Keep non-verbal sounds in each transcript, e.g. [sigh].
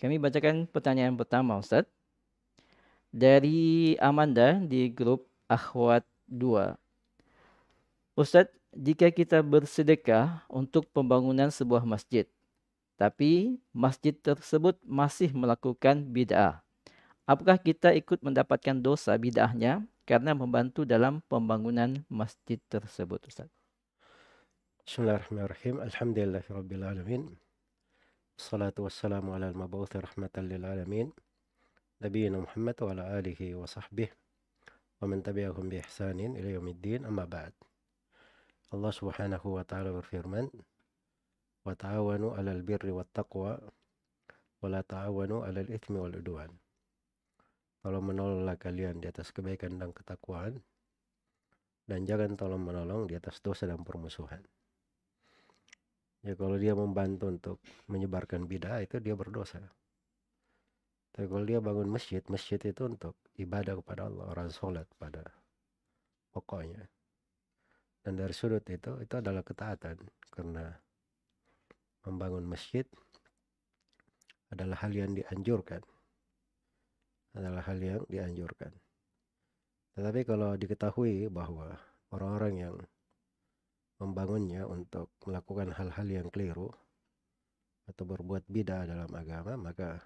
Kami bacakan pertanyaan pertama Ustaz. Dari Amanda di grup Akhwat 2. Ustaz, jika kita bersedekah untuk pembangunan sebuah masjid, tapi masjid tersebut masih melakukan bid'ah. Apakah kita ikut mendapatkan dosa bid'ahnya karena membantu dalam pembangunan masjid tersebut, Ustaz? Bismillahirrahmanirrahim. Alhamdulillahirrahmanirrahim. Salatu wassalamu ala al-mabuthi rahmatan lil alamin. Nabi Muhammad wa ala alihi wa sahbihi. Wa man tabi'ahum bi ihsanin ila yaumiddin amma ba'd. Allah subhanahu wa ta'ala berfirman. Wa ta'awanu ala al-birri wa taqwa. Wa la ta'awanu ala al-ithmi wal udwan. Tolong menolonglah kalian di atas kebaikan dan ketakwaan, dan jangan tolong menolong di atas dosa dan permusuhan. Ya kalau dia membantu untuk menyebarkan bid'ah itu dia berdosa. Tapi kalau dia bangun masjid, masjid itu untuk ibadah kepada Allah, orang sholat pada pokoknya. Dan dari sudut itu, itu adalah ketaatan. Karena membangun masjid adalah hal yang dianjurkan. Adalah hal yang dianjurkan. Tetapi kalau diketahui bahwa orang-orang yang membangunnya untuk melakukan hal-hal yang keliru atau berbuat bida dalam agama maka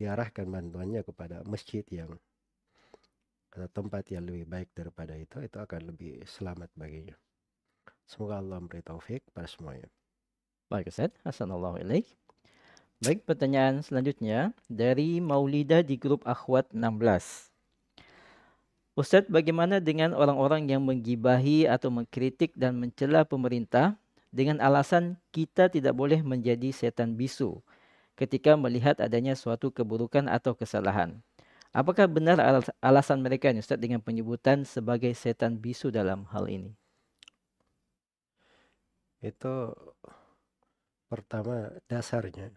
diarahkan bantuannya kepada masjid yang atau tempat yang lebih baik daripada itu itu akan lebih selamat baginya semoga Allah memberi taufik pada semuanya baik Ustaz Hassanallahu baik pertanyaan selanjutnya dari Maulida di grup Akhwat 16 Ustadz, bagaimana dengan orang-orang yang menggibahi atau mengkritik dan mencela pemerintah dengan alasan kita tidak boleh menjadi setan bisu ketika melihat adanya suatu keburukan atau kesalahan? Apakah benar alasan mereka nih Ustaz dengan penyebutan sebagai setan bisu dalam hal ini? Itu pertama dasarnya.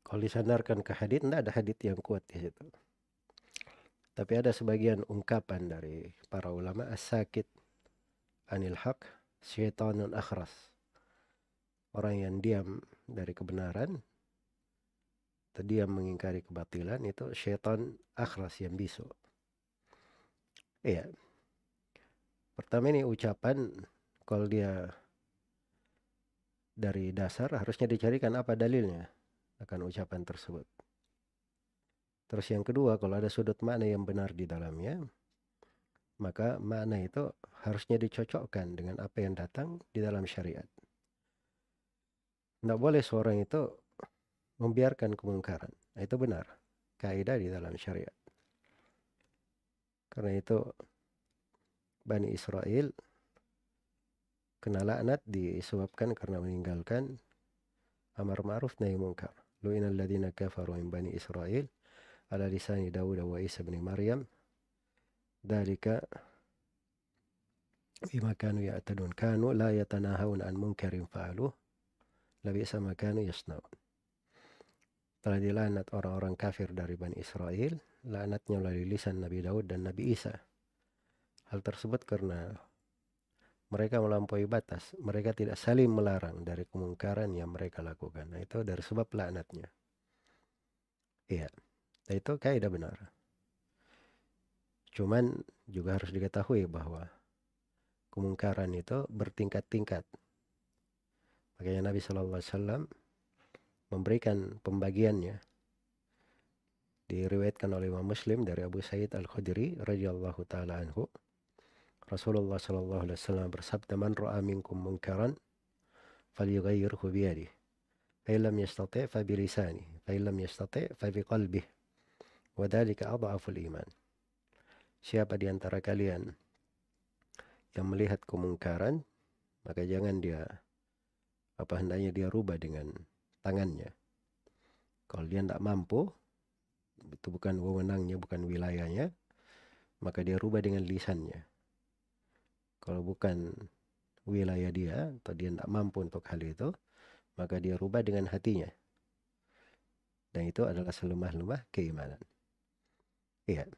Kalau disandarkan ke hadit, tidak ada hadit yang kuat di situ. Tapi ada sebagian ungkapan dari para ulama as-sakit anil haq syaitanun akhras. Orang yang diam dari kebenaran tadi yang mengingkari kebatilan itu syaitan akhras yang bisu. Iya. Pertama ini ucapan kalau dia dari dasar harusnya dicarikan apa dalilnya akan ucapan tersebut. Terus yang kedua, kalau ada sudut makna yang benar di dalamnya, maka makna itu harusnya dicocokkan dengan apa yang datang di dalam syariat. Tidak boleh seorang itu membiarkan kemungkaran. Nah, itu benar. Kaidah di dalam syariat. Karena itu Bani Israel kena laknat disebabkan karena meninggalkan amar ma'ruf nahi munkar. Lu'inal ladina kafaru in Bani Israel على لسان داود وعيسى بن مريم ذلك بما كانوا يعتدون كانوا لا يتناهون عن منكر فعلوه لبئس ما كانوا يصنعون telah dilaknat orang-orang kafir dari Bani Israel, laknatnya melalui lisan Nabi Daud dan Nabi Isa. Hal tersebut karena mereka melampaui batas, mereka tidak saling melarang dari kemungkaran yang mereka lakukan. Nah, itu dari sebab laknatnya. Iya. Yeah. Nah, itu kaidah benar. Cuman juga harus diketahui bahwa kemungkaran itu bertingkat-tingkat. Makanya Nabi Shallallahu Alaihi Wasallam memberikan pembagiannya. Diriwayatkan oleh Imam Muslim dari Abu Sa'id Al Khudri radhiyallahu taala anhu. Rasulullah Shallallahu Alaihi Wasallam bersabda, "Man min minkum munkaran, falyughayyirhu fa Fa'ilam yastati' fa bilisani, fa'ilam yastati' fa biqalbi. Wadhalika adha'aful iman. Siapa di antara kalian yang melihat kemungkaran, maka jangan dia apa hendaknya dia rubah dengan tangannya. Kalau dia tidak mampu, itu bukan wewenangnya, bukan wilayahnya, maka dia rubah dengan lisannya. Kalau bukan wilayah dia atau dia tidak mampu untuk hal itu, maka dia rubah dengan hatinya. Dan itu adalah selemah-lemah keimanan. Iya.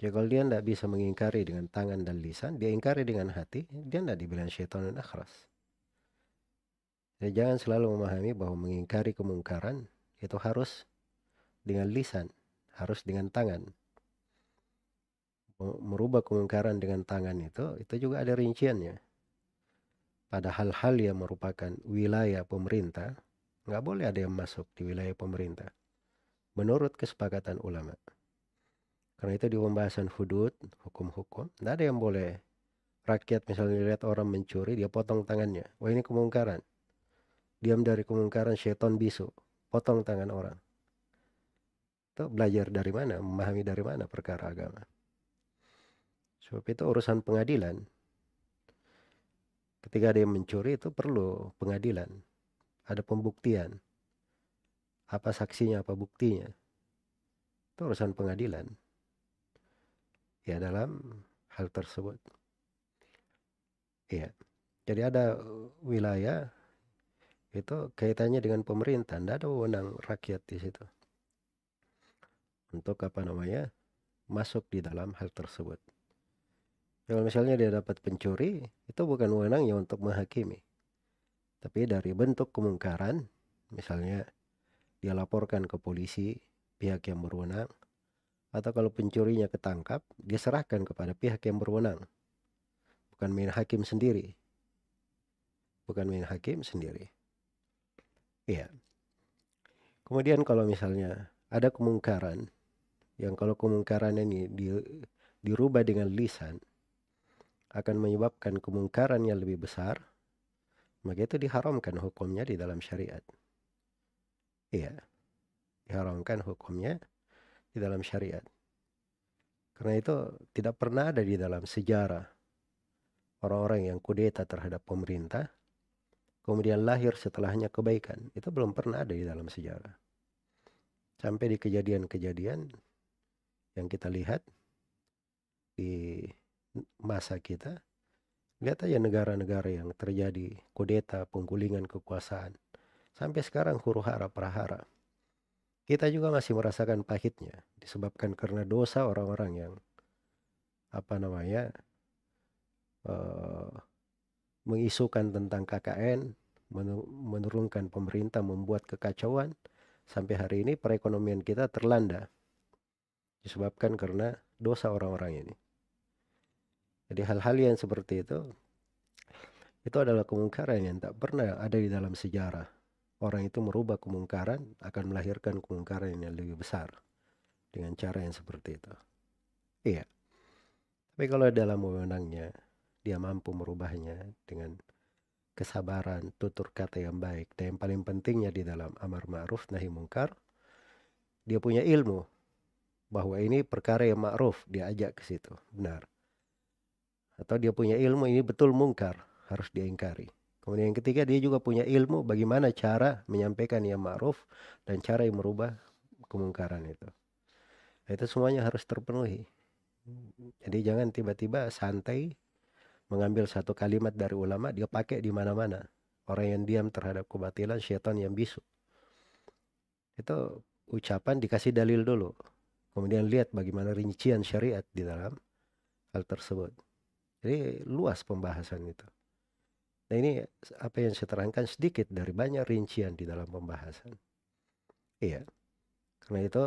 Jadi ya, kalau dia tidak bisa mengingkari dengan tangan dan lisan, dia ingkari dengan hati, dia tidak dibilang syaitan dan akhras. Jadi ya, jangan selalu memahami bahwa mengingkari kemungkaran itu harus dengan lisan, harus dengan tangan. Merubah kemungkaran dengan tangan itu, itu juga ada rinciannya. Pada hal-hal yang merupakan wilayah pemerintah, nggak boleh ada yang masuk di wilayah pemerintah. Menurut kesepakatan ulama' Karena itu di pembahasan hudud, hukum-hukum, tidak ada yang boleh. Rakyat misalnya lihat orang mencuri, dia potong tangannya. Wah ini kemungkaran. Diam dari kemungkaran setan bisu. Potong tangan orang. Itu belajar dari mana, memahami dari mana perkara agama. Sebab itu urusan pengadilan. Ketika dia mencuri itu perlu pengadilan. Ada pembuktian. Apa saksinya, apa buktinya. Itu urusan pengadilan ya dalam hal tersebut. ya Jadi ada uh, wilayah itu kaitannya dengan pemerintah, tidak ada wewenang rakyat di situ. Untuk apa namanya? masuk di dalam hal tersebut. Kalau misalnya dia dapat pencuri, itu bukan wewenangnya untuk menghakimi. Tapi dari bentuk kemungkaran, misalnya dia laporkan ke polisi, pihak yang berwenang, atau kalau pencurinya ketangkap, dia serahkan kepada pihak yang berwenang. Bukan main hakim sendiri. Bukan main hakim sendiri. Iya. Kemudian kalau misalnya ada kemungkaran, yang kalau kemungkaran ini di, dirubah dengan lisan, akan menyebabkan kemungkaran yang lebih besar, maka itu diharamkan hukumnya di dalam syariat. Iya. Diharamkan hukumnya di dalam syariat. Karena itu tidak pernah ada di dalam sejarah orang-orang yang kudeta terhadap pemerintah, kemudian lahir setelahnya kebaikan. Itu belum pernah ada di dalam sejarah. Sampai di kejadian-kejadian yang kita lihat di masa kita, lihat aja negara-negara yang terjadi kudeta, penggulingan kekuasaan. Sampai sekarang huru hara prahara. Kita juga masih merasakan pahitnya disebabkan karena dosa orang-orang yang apa namanya uh, mengisukan tentang KKN, menurunkan pemerintah, membuat kekacauan sampai hari ini perekonomian kita terlanda disebabkan karena dosa orang-orang ini. Jadi hal-hal yang seperti itu itu adalah kemungkaran yang tak pernah ada di dalam sejarah orang itu merubah kemungkaran akan melahirkan kemungkaran yang lebih besar dengan cara yang seperti itu. Iya. Tapi kalau dalam wewenangnya dia mampu merubahnya dengan kesabaran, tutur kata yang baik, dan yang paling pentingnya di dalam amar ma'ruf nahi mungkar, dia punya ilmu bahwa ini perkara yang ma'ruf, dia ajak ke situ, benar. Atau dia punya ilmu ini betul mungkar, harus dia ingkari. Kemudian yang ketiga dia juga punya ilmu bagaimana cara menyampaikan yang ma'ruf dan cara yang merubah kemungkaran itu. Nah, itu semuanya harus terpenuhi. Jadi jangan tiba-tiba santai mengambil satu kalimat dari ulama dia pakai di mana-mana. Orang yang diam terhadap kebatilan syaitan yang bisu. Itu ucapan dikasih dalil dulu. Kemudian lihat bagaimana rincian syariat di dalam hal tersebut. Jadi luas pembahasan itu. Nah ini apa yang saya terangkan sedikit dari banyak rincian di dalam pembahasan. Iya. Karena itu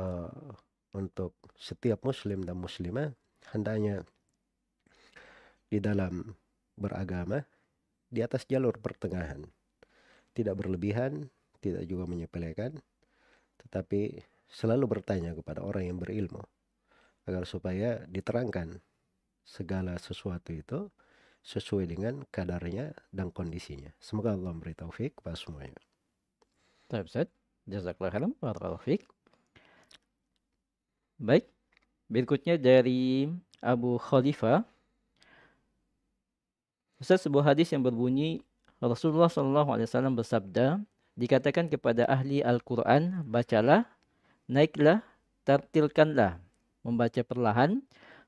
uh, untuk setiap muslim dan muslimah hendaknya di dalam beragama di atas jalur pertengahan. Tidak berlebihan, tidak juga menyepelekan, tetapi selalu bertanya kepada orang yang berilmu agar supaya diterangkan segala sesuatu itu sesuai dengan kadarnya dan kondisinya. Semoga Allah memberi taufik pada semuanya. Baik, Jazakallah khairan wa taufik Baik. Berikutnya dari Abu Khalifah. Ustaz sebuah hadis yang berbunyi Rasulullah Shallallahu alaihi wasallam bersabda, dikatakan kepada ahli Al-Qur'an, bacalah, naiklah, tartilkanlah, membaca perlahan,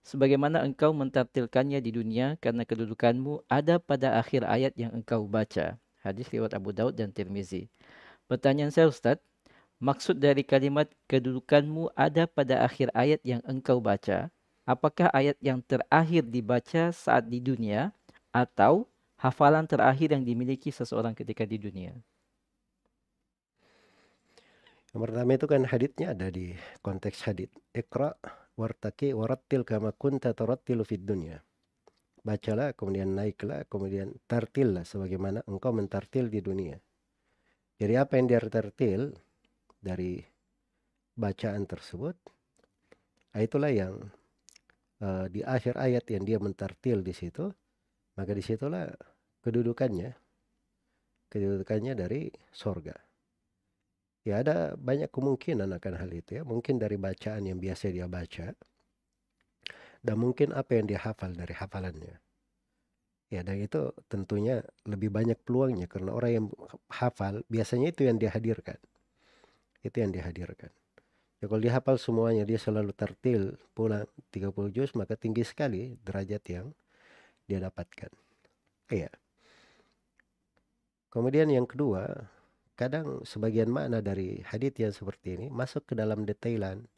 sebagaimana engkau mentartilkannya di dunia karena kedudukanmu ada pada akhir ayat yang engkau baca. Hadis riwayat Abu Daud dan Tirmizi. Pertanyaan saya Ustaz, maksud dari kalimat kedudukanmu ada pada akhir ayat yang engkau baca, apakah ayat yang terakhir dibaca saat di dunia atau hafalan terakhir yang dimiliki seseorang ketika di dunia? Yang pertama itu kan haditnya ada di konteks hadit. Ikra' wartaki warattil kama kunta tarattilu fid dunya bacalah, kemudian naiklah, kemudian tartillah sebagaimana engkau mentartil di dunia. Jadi apa yang dia tertil dari bacaan tersebut, nah, itulah yang uh, di akhir ayat yang dia mentartil di situ, maka disitulah kedudukannya, kedudukannya dari sorga. Ya ada banyak kemungkinan akan hal itu ya. Mungkin dari bacaan yang biasa dia baca. Dan mungkin apa yang dia hafal dari hafalannya. Ya dan itu tentunya lebih banyak peluangnya. Karena orang yang hafal biasanya itu yang dihadirkan. Itu yang dihadirkan. Ya kalau dia hafal semuanya dia selalu tertil pulang 30 juz maka tinggi sekali derajat yang dia dapatkan. Iya. Kemudian yang kedua, kadang sebagian mana dari hadits yang seperti ini masuk ke dalam detailan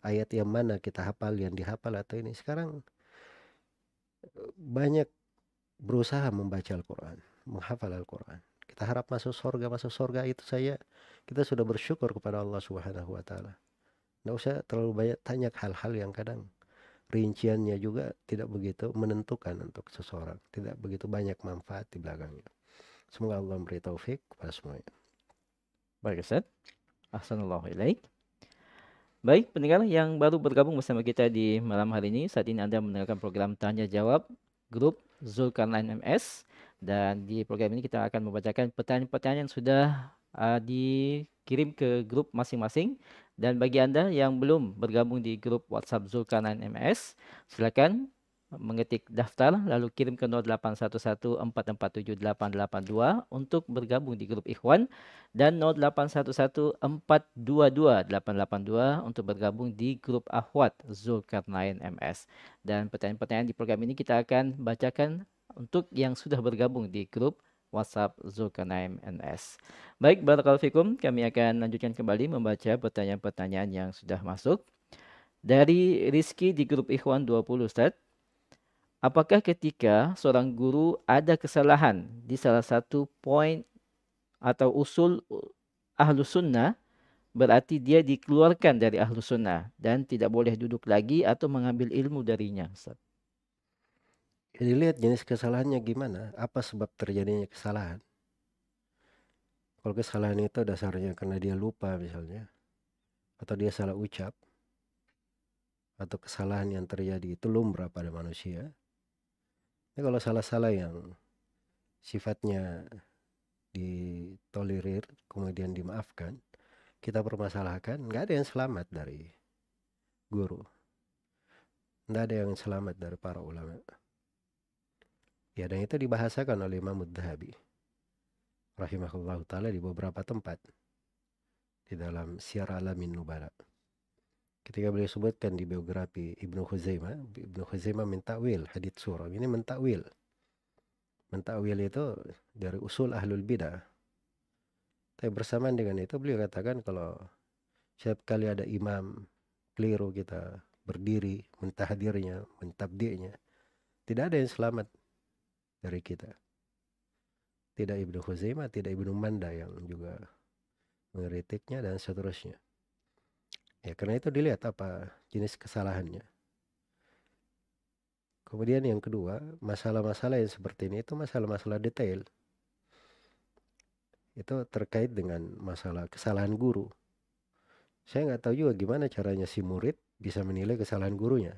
ayat yang mana kita hafal yang dihafal atau ini sekarang banyak berusaha membaca Al-Quran menghafal Al-Quran kita harap masuk sorga masuk sorga itu saya kita sudah bersyukur kepada Allah Subhanahu Wa Taala nggak usah terlalu banyak tanya hal-hal yang kadang rinciannya juga tidak begitu menentukan untuk seseorang tidak begitu banyak manfaat di belakangnya semoga Allah memberi taufik kepada semuanya Baik Ustaz. Assalamualaikum ilaik. Baik, pendengar yang baru bergabung bersama kita di malam hari ini, saat ini Anda mendengarkan program Tanya Jawab grup Zulkarnain MS. Dan di program ini kita akan membacakan pertanyaan-pertanyaan yang sudah uh, dikirim ke grup masing-masing. Dan bagi Anda yang belum bergabung di grup WhatsApp Zulkarnain MS, silakan mengetik daftar lalu kirim ke 0811447882 untuk bergabung di grup Ikhwan dan 0811422882 untuk bergabung di grup Ahwat Zulkarnain MS. Dan pertanyaan-pertanyaan di program ini kita akan bacakan untuk yang sudah bergabung di grup WhatsApp Zulkarnain MS. Baik, Barakalfikum, kami akan lanjutkan kembali membaca pertanyaan-pertanyaan yang sudah masuk. Dari Rizky di grup Ikhwan 20, Ustadz. Apakah ketika seorang guru ada kesalahan di salah satu poin atau usul ahlu sunnah, berarti dia dikeluarkan dari ahlu sunnah dan tidak boleh duduk lagi atau mengambil ilmu darinya. Jadi ya, lihat jenis kesalahannya gimana, apa sebab terjadinya kesalahan. Kalau kesalahan itu dasarnya karena dia lupa misalnya, atau dia salah ucap, atau kesalahan yang terjadi itu lumrah pada manusia, Ya, kalau salah-salah yang sifatnya ditolerir kemudian dimaafkan, kita permasalahkan, nggak ada yang selamat dari guru. Nggak ada yang selamat dari para ulama. Ya, dan itu dibahasakan oleh Imam Dhabi. Rahimahullah ta'ala di beberapa tempat. Di dalam siar alamin nubala. Ketika beliau sebutkan di biografi Ibnu Khuzaimah, Ibnu Khuzaimah mentakwil hadits surah. Ini mentakwil. Mentakwil itu dari usul ahlul bidah. Tapi bersamaan dengan itu beliau katakan kalau setiap kali ada imam keliru kita berdiri, mentahdirnya, mentabdinya, Tidak ada yang selamat dari kita. Tidak Ibnu Khuzaimah, tidak Ibnu Manda yang juga mengeritiknya dan seterusnya. Ya, karena itu dilihat apa jenis kesalahannya. Kemudian yang kedua, masalah-masalah yang seperti ini itu masalah-masalah detail. Itu terkait dengan masalah kesalahan guru. Saya nggak tahu juga gimana caranya si murid bisa menilai kesalahan gurunya.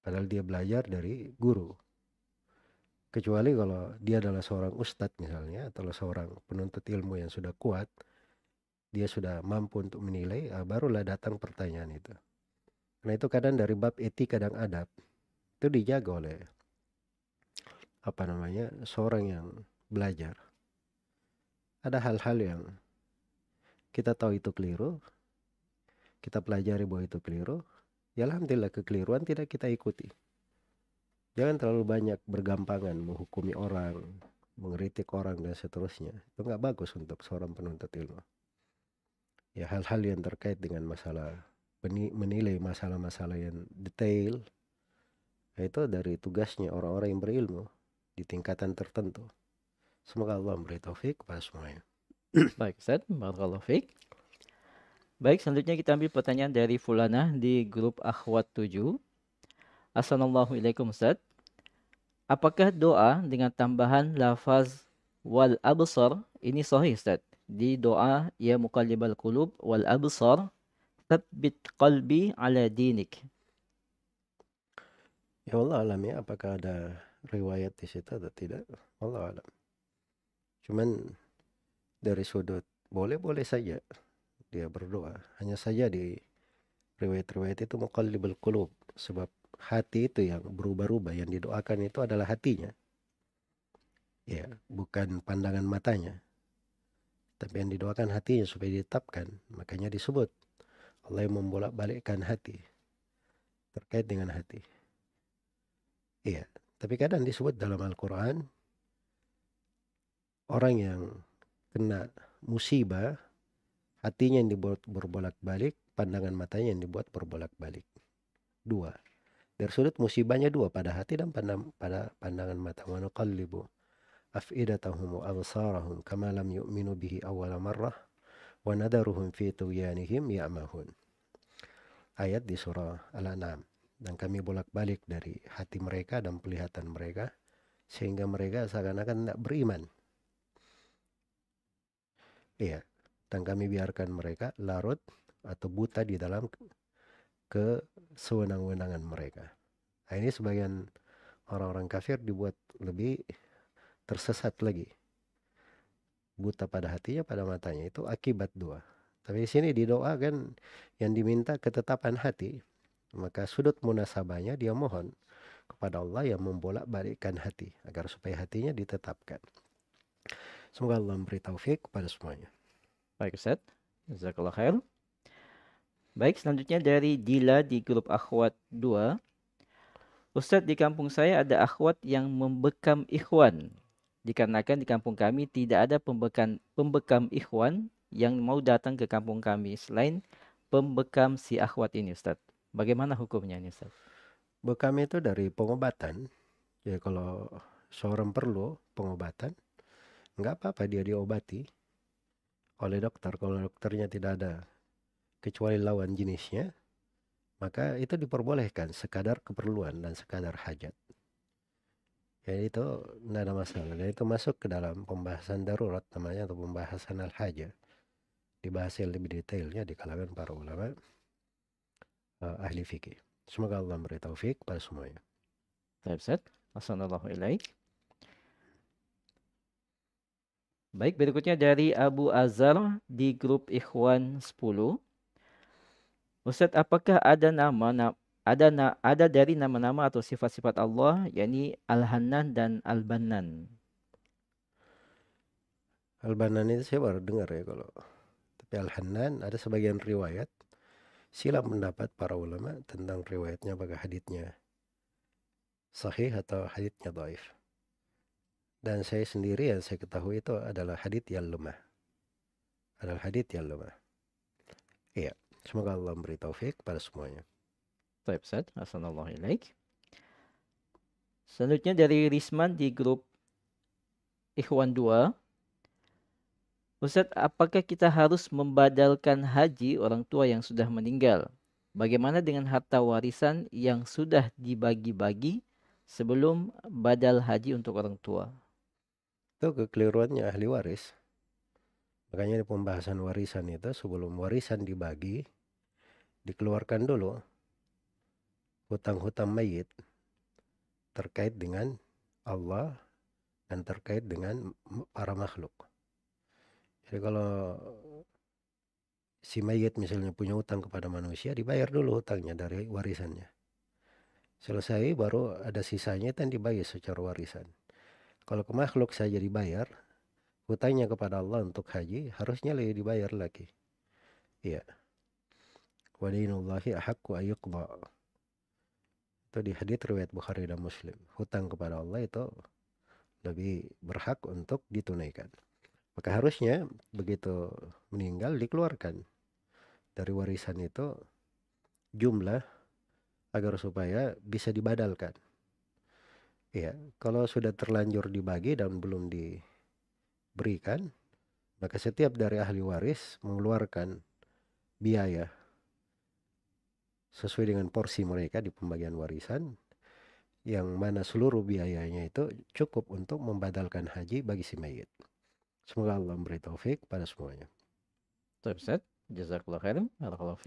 Padahal dia belajar dari guru. Kecuali kalau dia adalah seorang ustadz misalnya, atau seorang penuntut ilmu yang sudah kuat, dia sudah mampu untuk menilai, uh, barulah datang pertanyaan itu. Karena itu kadang dari bab etik kadang adab itu dijaga oleh apa namanya seorang yang belajar. Ada hal-hal yang kita tahu itu keliru, kita pelajari bahwa itu keliru, ya alhamdulillah kekeliruan tidak kita ikuti. Jangan terlalu banyak bergampangan menghukumi orang, mengkritik orang dan seterusnya. Itu nggak bagus untuk seorang penuntut ilmu ya hal-hal yang terkait dengan masalah menilai masalah-masalah yang detail ya itu dari tugasnya orang-orang yang berilmu di tingkatan tertentu. Semoga Allah memberi taufik kepada semuanya. [coughs] Baik Ustaz, barakallahu fiik. Baik, selanjutnya kita ambil pertanyaan dari Fulana di grup Akhwat 7. Assalamualaikum Ustaz. Apakah doa dengan tambahan lafaz wal absar ini sahih Ustaz? di doa ya mukallibal qulub wal absar tsabbit qalbi ala dinik. Ya Allah alam ya apakah ada riwayat di situ atau tidak? Allah alam. Cuman dari sudut boleh-boleh saja dia berdoa. Hanya saja di riwayat-riwayat itu mukallibul qulub sebab hati itu yang berubah-ubah yang didoakan itu adalah hatinya. Ya, hmm. bukan pandangan matanya. Tapi yang didoakan hatinya supaya ditetapkan. Makanya disebut Allah yang membolak balikkan hati. Terkait dengan hati. Iya. Tapi kadang disebut dalam Al-Quran. Orang yang kena musibah. Hatinya yang dibuat berbolak balik. Pandangan matanya yang dibuat berbolak balik. Dua. Dari sudut musibahnya dua. Pada hati dan pada pandangan mata. Mana أفئدتهم وأبصارهم كما لم يؤمنوا به أول مرة ونذرهم fi طغيانهم ya'mahun. Ayat di surah Al-An'am. Dan kami bolak-balik dari hati mereka dan pelihatan mereka sehingga mereka seakan-akan tidak beriman. Iya, dan kami biarkan mereka larut atau buta di dalam kesewenang-wenangan mereka. Nah, ini sebagian orang-orang kafir dibuat lebih tersesat lagi. Buta pada hatinya, pada matanya. Itu akibat dua. Tapi di sini di doa kan yang diminta ketetapan hati. Maka sudut munasabahnya dia mohon kepada Allah yang membolak-balikkan hati. Agar supaya hatinya ditetapkan. Semoga Allah memberi taufik kepada semuanya. Baik Ustaz. Jazakallah khair. Baik, selanjutnya dari Dila di grup Akhwat 2. Ustadz di kampung saya ada akhwat yang membekam ikhwan. Dikarenakan di kampung kami tidak ada pembekan, pembekam ikhwan yang mau datang ke kampung kami selain pembekam si akhwat ini Ustaz. Bagaimana hukumnya ini Ustaz? Bekam itu dari pengobatan. Ya kalau seorang perlu pengobatan, nggak apa-apa dia diobati oleh dokter. Kalau dokternya tidak ada kecuali lawan jenisnya, maka itu diperbolehkan sekadar keperluan dan sekadar hajat. Jadi itu tidak ada masalah dan itu masuk ke dalam pembahasan darurat namanya atau pembahasan al-haja. Dibahas lebih detailnya di kalangan para ulama uh, ahli fikih. Semoga Allah memberi taufik pada semuanya. Baik, Assalamualaikum Baik, berikutnya dari Abu Azhar di grup Ikhwan 10. Ustaz, apakah ada nama ada na, ada dari nama-nama atau sifat-sifat Allah yakni Al-Hannan dan Al-Bannan. Al-Bannan itu saya baru dengar ya kalau tapi Al-Hannan ada sebagian riwayat silap pendapat para ulama tentang riwayatnya apakah haditnya sahih atau haditnya doif. Dan saya sendiri yang saya ketahui itu adalah hadit yang lemah. Adalah hadit yang lemah. Iya, semoga Allah memberi taufik pada semuanya website. Assalamualaikum. Selanjutnya dari Risman di grup Ikhwan 2. Ustaz, apakah kita harus membadalkan haji orang tua yang sudah meninggal? Bagaimana dengan harta warisan yang sudah dibagi-bagi sebelum badal haji untuk orang tua? Itu kekeliruannya ahli waris. Makanya di pembahasan warisan itu sebelum warisan dibagi, dikeluarkan dulu hutang-hutang mayit terkait dengan Allah dan terkait dengan para makhluk. Jadi kalau si mayit misalnya punya hutang kepada manusia, dibayar dulu hutangnya dari warisannya. Selesai baru ada sisanya dan dibayar secara warisan. Kalau ke makhluk saja dibayar, hutangnya kepada Allah untuk haji harusnya lebih dibayar lagi. Iya. Wadainullahi ahakku ayyuqba itu di hadits riwayat Bukhari dan Muslim hutang kepada Allah itu lebih berhak untuk ditunaikan maka harusnya begitu meninggal dikeluarkan dari warisan itu jumlah agar supaya bisa dibadalkan ya kalau sudah terlanjur dibagi dan belum diberikan maka setiap dari ahli waris mengeluarkan biaya sesuai dengan porsi mereka di pembagian warisan yang mana seluruh biayanya itu cukup untuk membadalkan haji bagi si mayit. Semoga Allah memberi taufik pada semuanya. Ustaz, jazakallah khairan, barakallahu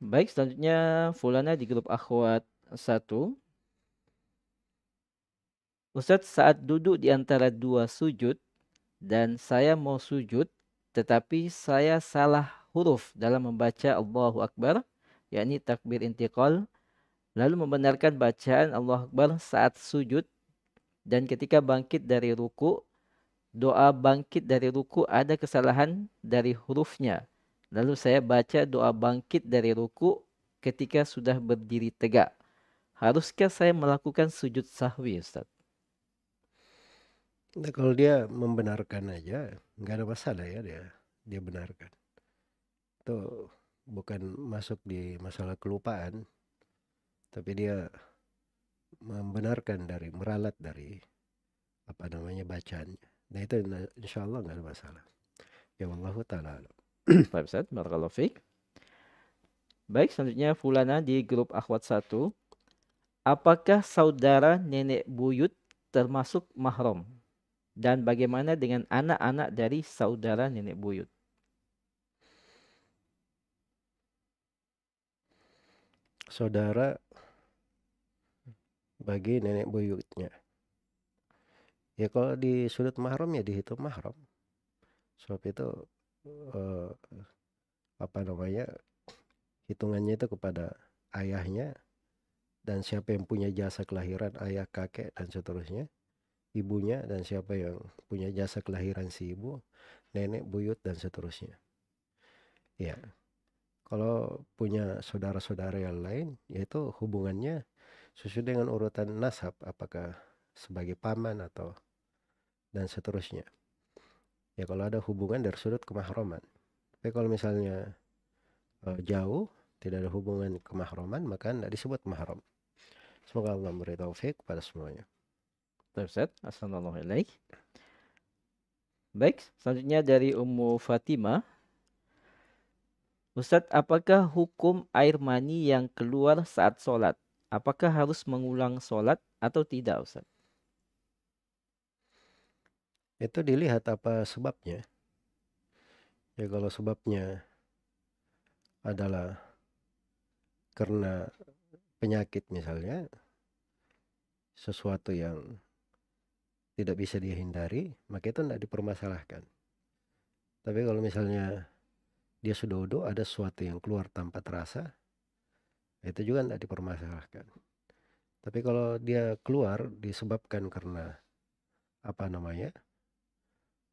Baik, selanjutnya Fulana di grup Akhwat satu. Ustaz, saat duduk di antara dua sujud dan saya mau sujud, tetapi saya salah huruf dalam membaca Allahu Akbar, yakni takbir intiqal, lalu membenarkan bacaan Allahu Akbar saat sujud dan ketika bangkit dari ruku, doa bangkit dari ruku ada kesalahan dari hurufnya. Lalu saya baca doa bangkit dari ruku ketika sudah berdiri tegak. Haruskah saya melakukan sujud sahwi, Ustaz? Nah, kalau dia membenarkan aja, nggak ada masalah ya dia. Dia benarkan itu bukan masuk di masalah kelupaan tapi dia membenarkan dari meralat dari apa namanya bacaannya nah itu insya Allah nggak ada masalah ya Allah taala [clears throat] Baik Ustaz, Barakallahu Baik, selanjutnya Fulana di grup Akhwat satu Apakah saudara nenek buyut termasuk mahrom Dan bagaimana dengan anak-anak dari saudara nenek buyut? saudara bagi nenek buyutnya. Ya kalau di sudut mahram ya dihitung mahram. Sebab itu eh, apa namanya hitungannya itu kepada ayahnya dan siapa yang punya jasa kelahiran ayah kakek dan seterusnya ibunya dan siapa yang punya jasa kelahiran si ibu nenek buyut dan seterusnya ya kalau punya saudara-saudara yang lain, yaitu hubungannya sesuai dengan urutan nasab, apakah sebagai paman atau dan seterusnya. Ya kalau ada hubungan dari sudut kemahroman. Tapi kalau misalnya e, jauh, tidak ada hubungan kemahroman, maka tidak disebut mahram. Semoga Allah memberi taufik pada semuanya. Ustaz, Assalamualaikum. Baik, selanjutnya dari Ummu Fatimah Ustadz, apakah hukum air mani yang keluar saat sholat? Apakah harus mengulang sholat atau tidak Ustadz? Itu dilihat apa sebabnya. Ya kalau sebabnya adalah karena penyakit misalnya, sesuatu yang tidak bisa dihindari, maka itu tidak dipermasalahkan. Tapi kalau misalnya dia sudah wudhu ada sesuatu yang keluar tanpa terasa itu juga tidak dipermasalahkan tapi kalau dia keluar disebabkan karena apa namanya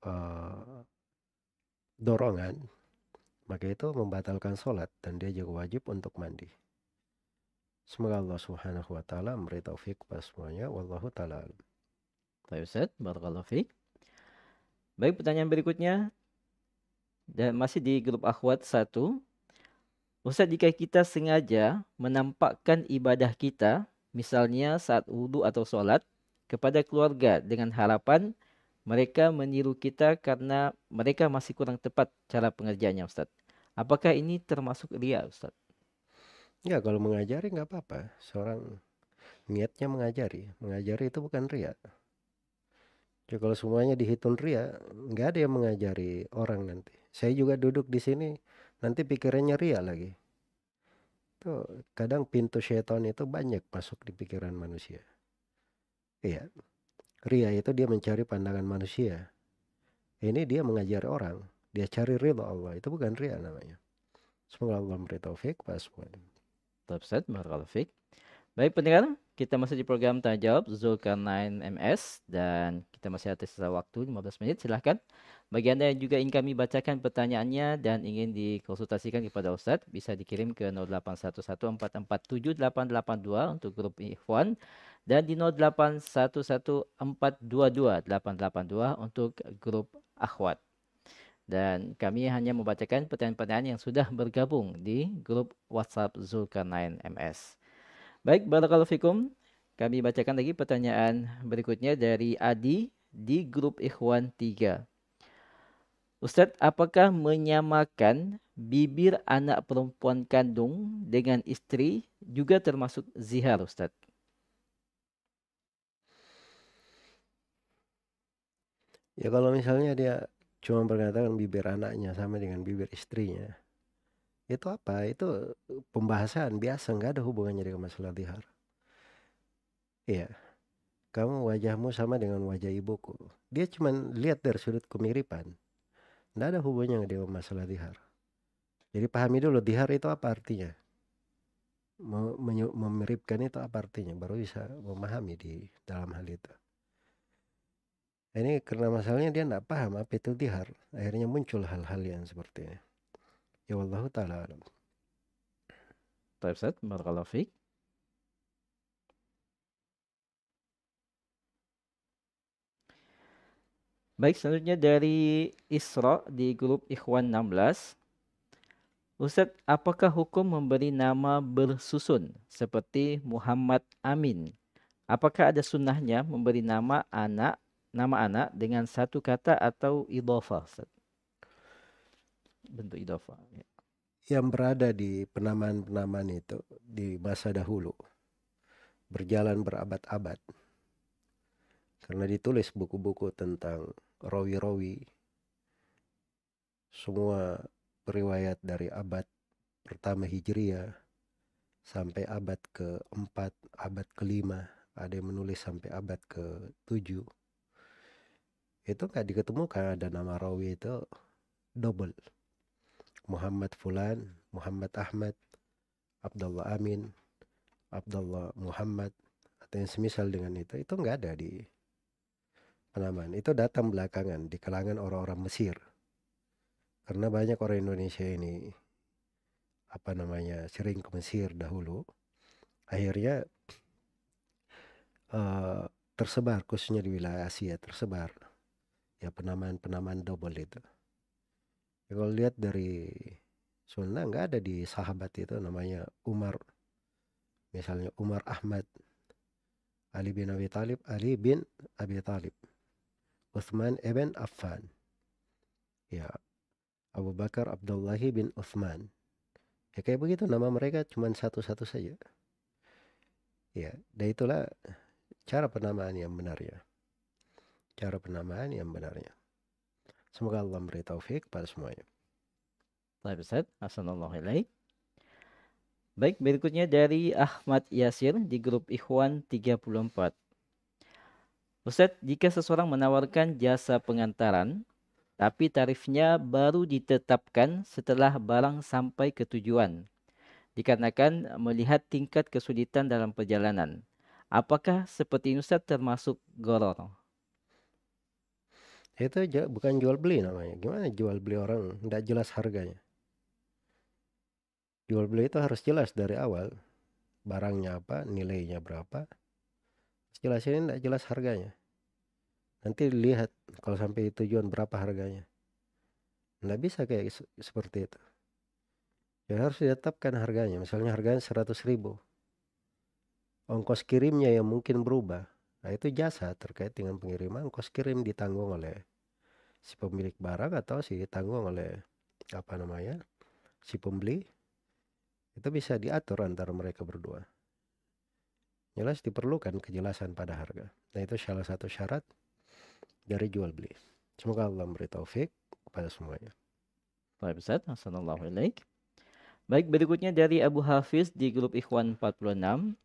uh, dorongan maka itu membatalkan sholat dan dia juga wajib untuk mandi semoga Allah subhanahu wa ta'ala memberi taufik kepada semuanya wallahu ta'ala Baik Ustaz, Barakallahu Baik pertanyaan berikutnya dan masih di grup akhwat satu. Ustaz jika kita sengaja menampakkan ibadah kita, misalnya saat wudhu atau solat, kepada keluarga dengan harapan mereka meniru kita karena mereka masih kurang tepat cara pengerjaannya Ustaz. Apakah ini termasuk ria Ustaz? Ya kalau mengajari nggak apa-apa. Seorang niatnya mengajari. Mengajari itu bukan ria. Jadi ya, kalau semuanya dihitung ria, nggak ada yang mengajari orang nanti saya juga duduk di sini nanti pikirannya ria lagi tuh kadang pintu setan itu banyak masuk di pikiran manusia iya ria itu dia mencari pandangan manusia ini dia mengajari orang dia cari ridho Allah itu bukan ria namanya semoga Allah memberi taufik pas semuanya Baik pendengar kita masih di program tanya jawab Zulkarnain MS dan kita masih ada sisa waktu 15 menit. Silahkan bagi Anda yang juga ingin kami bacakan pertanyaannya dan ingin dikonsultasikan kepada Ustadz, bisa dikirim ke 0811447882 untuk grup Ikhwan dan di 0811422882 untuk grup Akhwat. Dan kami hanya membacakan pertanyaan-pertanyaan yang sudah bergabung di grup WhatsApp Zulkarnain MS. Baik, barakallahu fikum. Kami bacakan lagi pertanyaan berikutnya dari Adi di grup Ikhwan 3. Ustadz, apakah menyamakan bibir anak perempuan kandung dengan istri juga termasuk zihar, Ustadz? Ya kalau misalnya dia cuma berkatakan bibir anaknya sama dengan bibir istrinya, itu apa? Itu e, pembahasan biasa, nggak ada hubungannya dengan masalah dihar. Iya. Kamu wajahmu sama dengan wajah ibuku. Dia cuma lihat dari sudut kemiripan. Nggak ada hubungannya dengan masalah dihar. Jadi pahami dulu dihar itu apa artinya. Memiripkan itu apa artinya. Baru bisa memahami di dalam hal itu. Ini karena masalahnya dia tidak paham apa itu dihar. Akhirnya muncul hal-hal yang seperti ini. Ya wallahu taala alam. Baik barakallahu fiik. Baik, selanjutnya dari Isra di grup Ikhwan 16. Ustadz, apakah hukum memberi nama bersusun seperti Muhammad Amin? Apakah ada sunnahnya memberi nama anak, nama anak dengan satu kata atau idhofah, Ustadz? bentuk idofa ya. yang berada di penamaan-penamaan itu di masa dahulu berjalan berabad-abad karena ditulis buku-buku tentang rawi-rawi semua riwayat dari abad pertama Hijriah sampai abad keempat, abad kelima, ada yang menulis sampai abad ke-7 itu nggak diketemukan ada nama rawi itu double Muhammad Fulan, Muhammad Ahmad, Abdullah Amin, Abdullah Muhammad atau yang semisal dengan itu itu nggak ada di penamaan itu datang belakangan di kalangan orang-orang Mesir karena banyak orang Indonesia ini apa namanya sering ke Mesir dahulu akhirnya uh, tersebar khususnya di wilayah Asia tersebar ya penamaan-penamaan double itu Ya, kalau lihat dari sunnah nggak ada di sahabat itu namanya Umar. Misalnya Umar Ahmad, Ali bin Abi Talib, Ali bin Abi Talib, Uthman ibn Affan. Ya, Abu Bakar Abdullah bin Uthman. Ya kayak begitu nama mereka cuma satu-satu saja. Ya, dan itulah cara penamaan yang benar ya Cara penamaan yang benarnya. Semoga Allah memberi taufik pada semuanya. Baik Ustaz, Assalamualaikum warahmatullahi Baik, berikutnya dari Ahmad Yasir di grup Ikhwan 34. Ustaz, jika seseorang menawarkan jasa pengantaran, tapi tarifnya baru ditetapkan setelah barang sampai ke tujuan, dikarenakan melihat tingkat kesulitan dalam perjalanan. Apakah seperti ini termasuk goror? Itu bukan jual beli namanya. Gimana jual beli orang tidak jelas harganya? Jual beli itu harus jelas dari awal. Barangnya apa, nilainya berapa. ini tidak jelas harganya. Nanti lihat kalau sampai tujuan berapa harganya. Tidak bisa kayak seperti itu. Ya harus ditetapkan harganya. Misalnya harganya 100.000 ribu. Ongkos kirimnya yang mungkin berubah Nah, itu jasa terkait dengan pengiriman kos kirim ditanggung oleh si pemilik barang atau si ditanggung oleh apa namanya? si pembeli. Itu bisa diatur antara mereka berdua. Jelas diperlukan kejelasan pada harga. Nah, itu salah satu syarat dari jual beli. Semoga Allah memberi taufik kepada semuanya. Baik, Ustaz. Assalamualaikum. Baik, berikutnya dari Abu Hafiz di grup Ikhwan 46.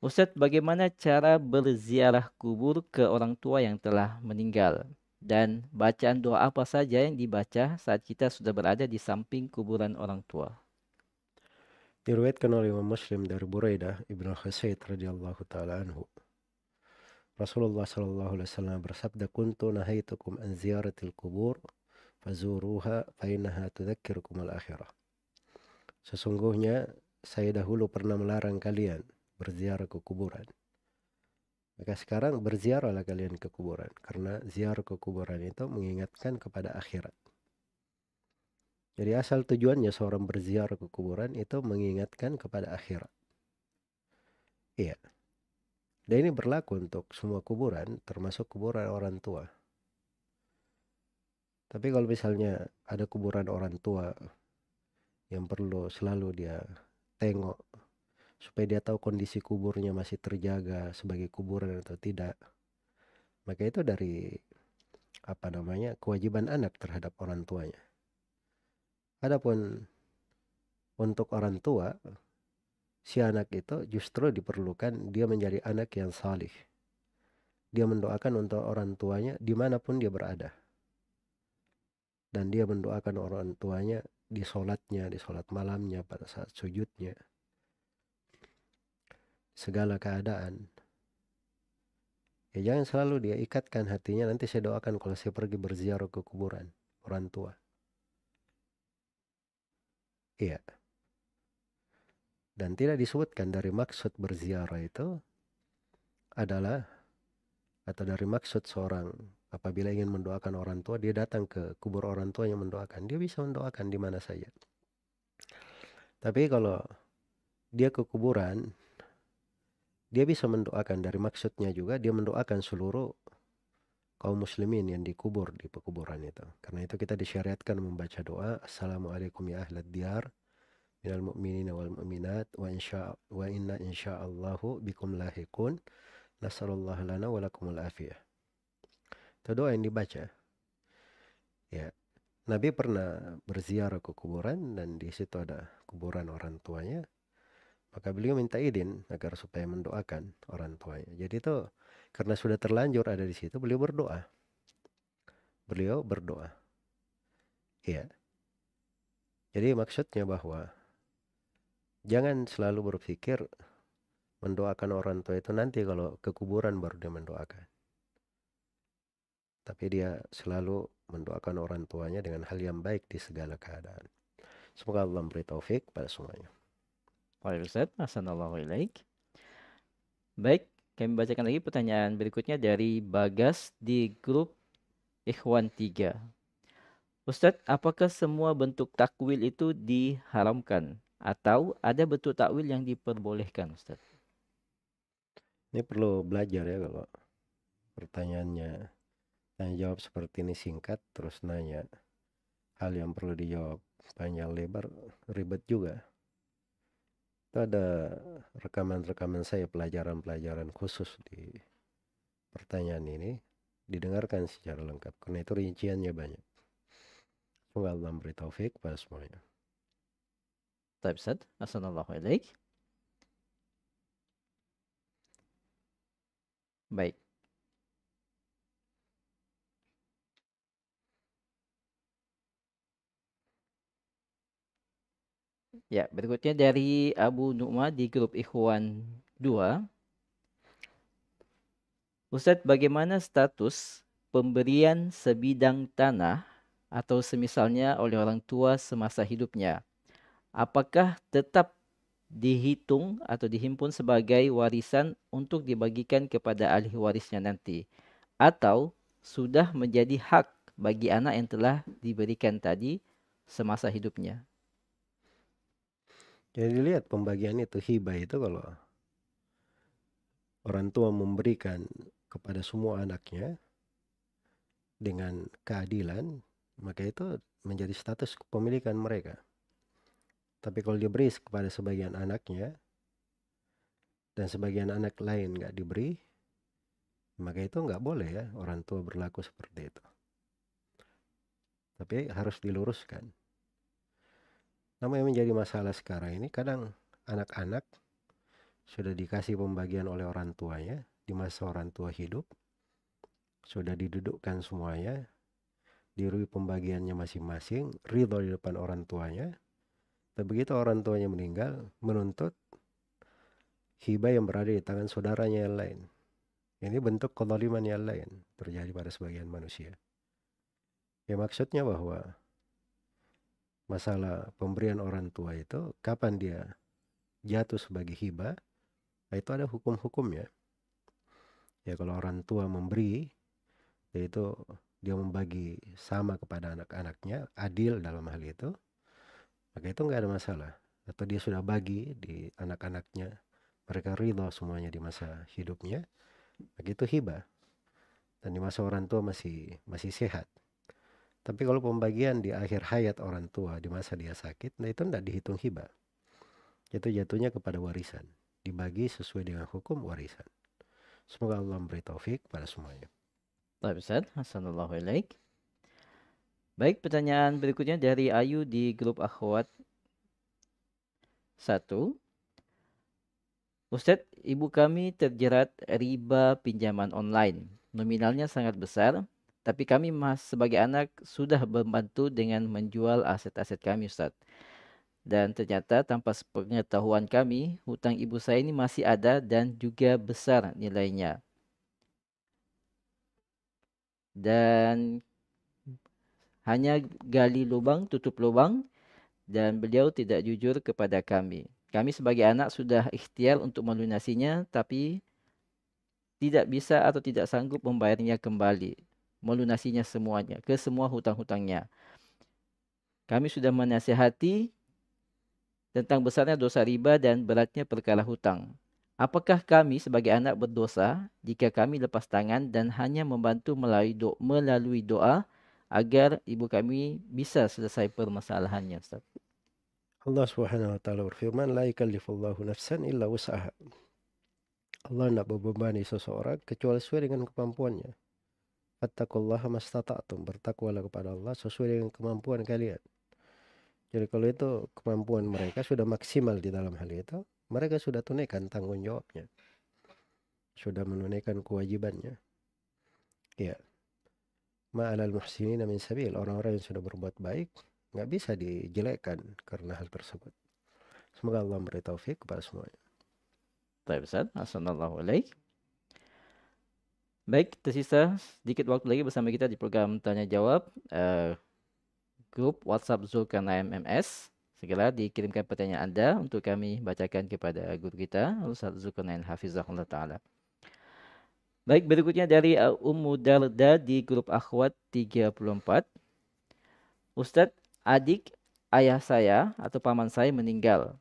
Ustadz, bagaimana cara berziarah kubur ke orang tua yang telah meninggal? Dan bacaan doa apa saja yang dibaca saat kita sudah berada di samping kuburan orang tua? Diriwayatkan oleh Muslim dari Buraidah Ibnu Khusaid radhiyallahu taala anhu. Rasulullah sallallahu alaihi wasallam bersabda, "Kuntu nahaitukum an ziyaratil kubur, fazuruha fa innaha tudzakkirukum al-akhirah." Sesungguhnya saya dahulu pernah melarang kalian berziarah ke kuburan. Maka sekarang berziarahlah kalian ke kuburan karena ziarah ke kuburan itu mengingatkan kepada akhirat. Jadi asal tujuannya seorang berziarah ke kuburan itu mengingatkan kepada akhirat. Iya. Dan ini berlaku untuk semua kuburan termasuk kuburan orang tua. Tapi kalau misalnya ada kuburan orang tua yang perlu selalu dia tengok supaya dia tahu kondisi kuburnya masih terjaga sebagai kuburan atau tidak. Maka itu dari apa namanya kewajiban anak terhadap orang tuanya. Adapun untuk orang tua, si anak itu justru diperlukan dia menjadi anak yang salih. Dia mendoakan untuk orang tuanya dimanapun dia berada. Dan dia mendoakan orang tuanya di sholatnya, di sholat malamnya, pada saat sujudnya segala keadaan. Ya jangan selalu dia ikatkan hatinya nanti saya doakan kalau saya pergi berziarah ke kuburan orang tua. Iya. Dan tidak disebutkan dari maksud berziarah itu adalah atau dari maksud seorang apabila ingin mendoakan orang tua dia datang ke kubur orang tua yang mendoakan dia bisa mendoakan di mana saja tapi kalau dia ke kuburan dia bisa mendoakan dari maksudnya juga dia mendoakan seluruh kaum muslimin yang dikubur di pekuburan itu. Karena itu kita disyariatkan membaca doa Assalamualaikum ya ahlad diyar minal mu'minin wal mu'minat wa insya wa inna insyaallahu bikum lahikun nasallallahu lana wa lakumul afiyah. Itu doa yang dibaca. Ya. Nabi pernah berziarah ke kuburan dan di situ ada kuburan orang tuanya. Maka beliau minta izin agar supaya mendoakan orang tuanya. Jadi itu karena sudah terlanjur ada di situ, beliau berdoa. Beliau berdoa. Iya. Jadi maksudnya bahwa jangan selalu berpikir mendoakan orang tua itu nanti kalau ke kuburan baru dia mendoakan. Tapi dia selalu mendoakan orang tuanya dengan hal yang baik di segala keadaan. Semoga Allah memberi taufik pada semuanya. Waalaikumsalam. Assalamualaikum warahmatullahi Baik, kami bacakan lagi pertanyaan berikutnya dari Bagas di grup Ikhwan 3. Ustadz, apakah semua bentuk takwil itu diharamkan? Atau ada bentuk takwil yang diperbolehkan Ustadz? Ini perlu belajar ya kalau pertanyaannya. Tanya jawab seperti ini singkat terus nanya. Hal yang perlu dijawab panjang lebar ribet juga itu ada rekaman-rekaman saya pelajaran-pelajaran khusus di pertanyaan ini didengarkan secara lengkap karena itu rinciannya banyak semoga Allah memberi taufik pada semuanya Taib Ustaz, Assalamualaikum Baik, Ya, berikutnya dari Abu Nu'ma di grup Ikhwan 2. Ustadz, bagaimana status pemberian sebidang tanah atau semisalnya oleh orang tua semasa hidupnya? Apakah tetap dihitung atau dihimpun sebagai warisan untuk dibagikan kepada ahli warisnya nanti? Atau sudah menjadi hak bagi anak yang telah diberikan tadi semasa hidupnya? Jadi lihat pembagian itu hibah itu kalau orang tua memberikan kepada semua anaknya dengan keadilan, maka itu menjadi status kepemilikan mereka. Tapi kalau diberi kepada sebagian anaknya dan sebagian anak lain nggak diberi, maka itu nggak boleh ya orang tua berlaku seperti itu. Tapi harus diluruskan. Namun yang menjadi masalah sekarang ini kadang anak-anak sudah dikasih pembagian oleh orang tuanya di masa orang tua hidup. Sudah didudukkan semuanya, dirui pembagiannya masing-masing, ridho di depan orang tuanya. Dan begitu orang tuanya meninggal, menuntut hibah yang berada di tangan saudaranya yang lain. Ini bentuk kezaliman yang lain terjadi pada sebagian manusia. Ya maksudnya bahwa masalah pemberian orang tua itu kapan dia jatuh sebagai hibah nah itu ada hukum-hukumnya ya kalau orang tua memberi yaitu dia membagi sama kepada anak-anaknya adil dalam hal itu maka itu nggak ada masalah atau dia sudah bagi di anak-anaknya mereka ridho semuanya di masa hidupnya begitu hibah dan di masa orang tua masih masih sehat tapi kalau pembagian di akhir hayat orang tua di masa dia sakit, nah itu tidak dihitung hibah. Itu jatuhnya kepada warisan. Dibagi sesuai dengan hukum warisan. Semoga Allah memberi taufik pada semuanya. Baik Ustaz, Assalamualaikum Baik, pertanyaan berikutnya dari Ayu di grup Akhwat 1. Ustadz, ibu kami terjerat riba pinjaman online. Nominalnya sangat besar, tapi kami mas sebagai anak sudah membantu dengan menjual aset-aset kami Ustaz. Dan ternyata tanpa sepengetahuan kami, hutang ibu saya ini masih ada dan juga besar nilainya. Dan hanya gali lubang, tutup lubang dan beliau tidak jujur kepada kami. Kami sebagai anak sudah ikhtiar untuk melunasinya tapi tidak bisa atau tidak sanggup membayarnya kembali melunasinya semuanya, ke semua hutang-hutangnya. Kami sudah menasihati tentang besarnya dosa riba dan beratnya perkara hutang. Apakah kami sebagai anak berdosa jika kami lepas tangan dan hanya membantu melalui, do melalui doa agar ibu kami bisa selesai permasalahannya, Ustaz? Allah Subhanahu wa taala berfirman, "La yukallifullahu nafsan illa wus'aha." Allah tidak membebani seseorang kecuali sesuai dengan kemampuannya. Fattakullaha mastata'tum. Bertakwalah kepada Allah sesuai dengan kemampuan kalian. Jadi kalau itu kemampuan mereka sudah maksimal di dalam hal itu, mereka sudah tunaikan tanggung jawabnya. Sudah menunaikan kewajibannya. Ya. Ma'alal muhsinina min sabil. Orang-orang yang sudah berbuat baik, nggak bisa dijelekkan karena hal tersebut. Semoga Allah memberi taufik kepada semuanya. Baik, Ustaz. Assalamualaikum. Baik, tersisa sedikit waktu lagi bersama kita di program Tanya Jawab uh, grup WhatsApp Zulkarnain MMS Segera dikirimkan pertanyaan Anda untuk kami bacakan kepada guru kita, Ustaz Zulkanain Hafizahullah Ta'ala. Baik, berikutnya dari eh, Ummu Darda di grup Akhwat 34. Ustadz, adik ayah saya atau paman saya meninggal.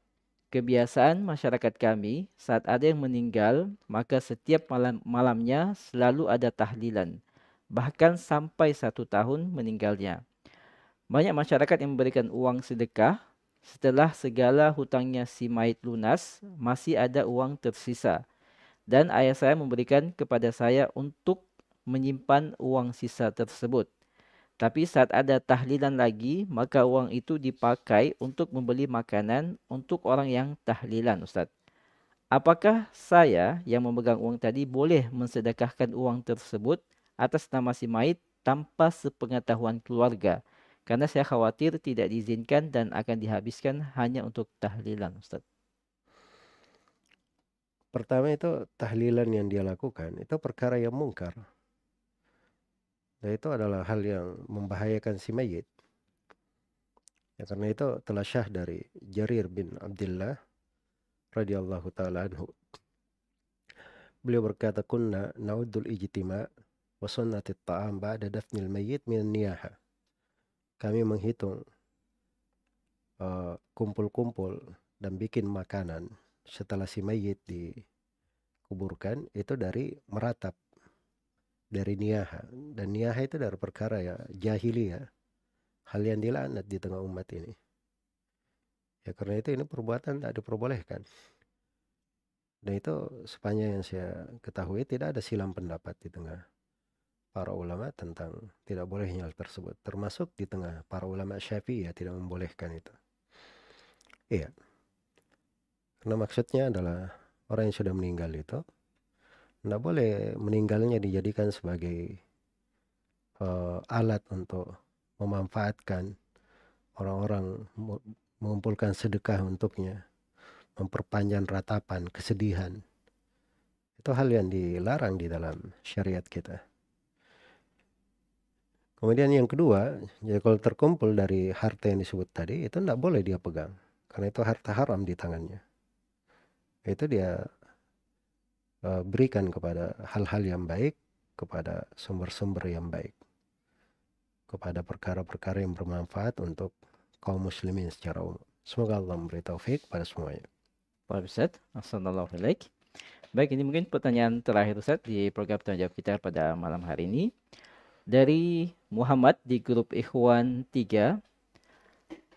Kebiasaan masyarakat kami saat ada yang meninggal, maka setiap malam malamnya selalu ada tahlilan. Bahkan sampai satu tahun meninggalnya. Banyak masyarakat yang memberikan uang sedekah setelah segala hutangnya si mait lunas, masih ada uang tersisa. Dan ayah saya memberikan kepada saya untuk menyimpan uang sisa tersebut. Tapi saat ada tahlilan lagi, maka uang itu dipakai untuk membeli makanan untuk orang yang tahlilan, Ustaz. Apakah saya yang memegang uang tadi boleh mensedekahkan uang tersebut atas nama si mait tanpa sepengetahuan keluarga? Karena saya khawatir tidak diizinkan dan akan dihabiskan hanya untuk tahlilan, Ustaz. Pertama itu tahlilan yang dia lakukan itu perkara yang mungkar. Dan itu adalah hal yang membahayakan si mayit. Ya, karena itu telah syah dari Jarir bin Abdullah radhiyallahu taala anhu. Beliau berkata kunna naudul ijtima wa sunnatit ta'am ba'da dafnil mayyit min niyaha. Kami menghitung eh, kumpul-kumpul uh, kumpul -kumpul dan bikin makanan setelah si mayit dikuburkan itu dari meratap dari niyaha dan niyaha itu dari perkara ya jahiliyah hal yang dilaknat di tengah umat ini ya karena itu ini perbuatan tidak diperbolehkan dan itu sepanjang yang saya ketahui tidak ada silam pendapat di tengah para ulama tentang tidak bolehnya hal tersebut termasuk di tengah para ulama syafi'i ya tidak membolehkan itu iya karena maksudnya adalah orang yang sudah meninggal itu tidak boleh meninggalnya dijadikan sebagai, uh, alat untuk memanfaatkan orang-orang, mengumpulkan sedekah untuknya, memperpanjang ratapan, kesedihan. Itu hal yang dilarang di dalam syariat kita. Kemudian yang kedua, ya kalau terkumpul dari harta yang disebut tadi, itu ndak boleh dia pegang, karena itu harta haram di tangannya. Itu dia Eh, berikan kepada hal-hal yang baik, kepada sumber-sumber yang baik, kepada perkara-perkara yang bermanfaat untuk kaum muslimin secara umum. Semoga Allah memberi taufik pada semuanya. Waalaikumsalam. Assalamualaikum. Baik, ini mungkin pertanyaan terakhir Ustaz di program tanya jawab kita pada malam hari ini. Dari Muhammad di grup Ikhwan 3.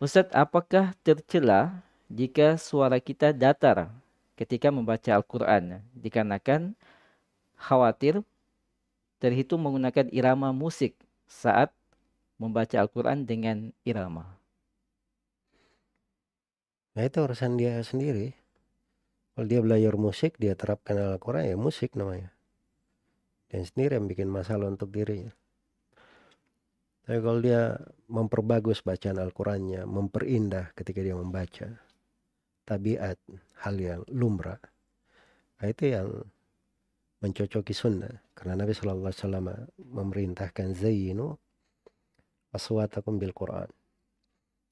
Ustaz, apakah tercela jika suara kita datar ketika membaca Al-Quran dikarenakan khawatir terhitung menggunakan irama musik saat membaca Al-Quran dengan irama. Nah itu urusan dia sendiri. Kalau dia belajar musik, dia terapkan Al-Quran ya musik namanya. Dan sendiri yang bikin masalah untuk dirinya. Tapi kalau dia memperbagus bacaan Al-Qurannya, memperindah ketika dia membaca, tabiat hal yang lumrah nah, itu yang mencocoki sunnah karena Nabi Shallallahu Alaihi Wasallam memerintahkan zayyinu aswatakum bil Quran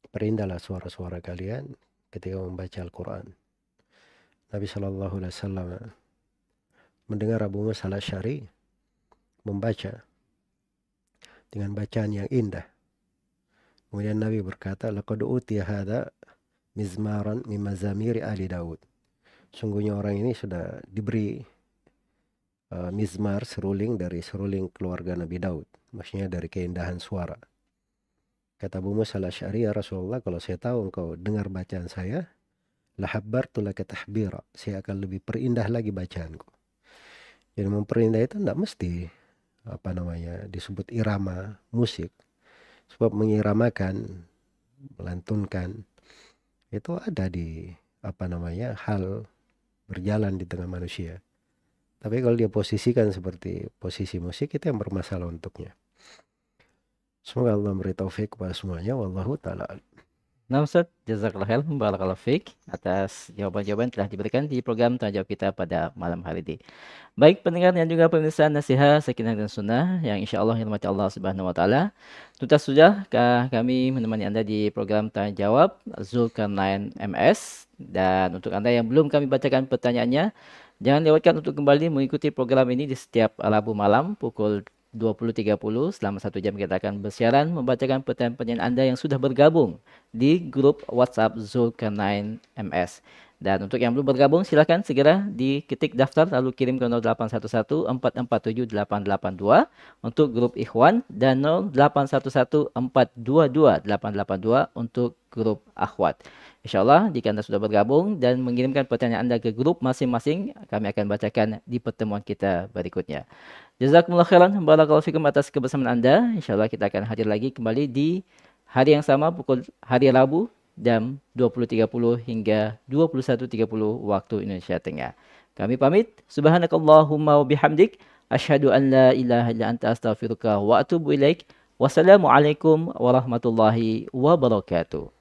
perindahlah suara-suara kalian ketika membaca Al-Quran Nabi Shallallahu Alaihi Wasallam mendengar Abu Musa Al-Syari membaca dengan bacaan yang indah kemudian Nabi berkata laqad utiya hadza mizmaran mimazamir ali Daud. Sungguhnya orang ini sudah diberi uh, mizmar seruling dari seruling keluarga Nabi Daud. Maksudnya dari keindahan suara. Kata Abu Musa al ya Rasulullah, kalau saya tahu engkau dengar bacaan saya, lahabbar tulaka tahbira. Saya akan lebih perindah lagi bacaanku. Jadi memperindah itu tidak mesti apa namanya disebut irama musik. Sebab mengiramakan, melantunkan, itu ada di apa namanya hal berjalan di tengah manusia. Tapi kalau dia posisikan seperti posisi musik itu yang bermasalah untuknya. Semoga Allah memberi taufik kepada semuanya. Wallahu ta'ala Nah Ustaz, jazakallah khair, barakallah fiqh atas jawaban-jawaban telah diberikan di program tanya jawab kita pada malam hari ini. Baik pendengar dan juga pemirsa nasihat sekinah dan sunnah yang insya Allah dirahmati Allah Subhanahu Wa Taala. Tuntas sudah kami menemani anda di program tanya jawab Zulkarnain MS dan untuk anda yang belum kami bacakan pertanyaannya, jangan lewatkan untuk kembali mengikuti program ini di setiap Rabu malam pukul 20.30 selama satu jam kita akan bersiaran membacakan pertanyaan-pertanyaan Anda yang sudah bergabung di grup WhatsApp Zulkarnain MS. Dan untuk yang belum bergabung silahkan segera diketik daftar lalu kirim ke 0811-447-882 untuk grup Ikhwan dan 0811-422-882 untuk grup Akhwat. Insya Allah, jika Anda sudah bergabung dan mengirimkan pertanyaan Anda ke grup masing-masing, kami akan bacakan di pertemuan kita berikutnya. Jazakumullah khairan, barakallahu fikum atas kebersamaan Anda. Insya Allah kita akan hadir lagi kembali di hari yang sama, pukul hari Rabu, jam 20.30 hingga 21.30 waktu Indonesia Tengah. Kami pamit. Subhanakallahumma wa bihamdik. Ashadu an la ilaha illa anta astaghfiruka wa atubu ilaik. Wassalamualaikum warahmatullahi wabarakatuh.